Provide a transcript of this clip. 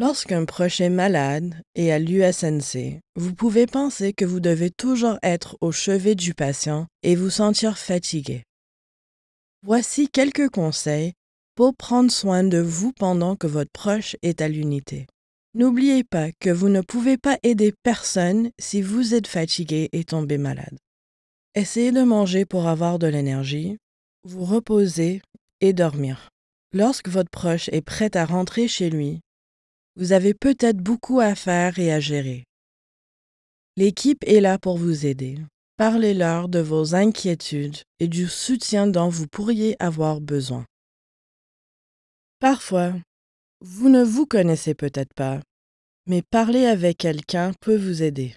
Lorsqu'un proche est malade et à l'USNC, vous pouvez penser que vous devez toujours être au chevet du patient et vous sentir fatigué. Voici quelques conseils pour prendre soin de vous pendant que votre proche est à l'unité. N'oubliez pas que vous ne pouvez pas aider personne si vous êtes fatigué et tombé malade. Essayez de manger pour avoir de l'énergie, vous reposer et dormir. Lorsque votre proche est prêt à rentrer chez lui, vous avez peut-être beaucoup à faire et à gérer. L'équipe est là pour vous aider. Parlez-leur de vos inquiétudes et du soutien dont vous pourriez avoir besoin. Parfois, vous ne vous connaissez peut-être pas, mais parler avec quelqu'un peut vous aider.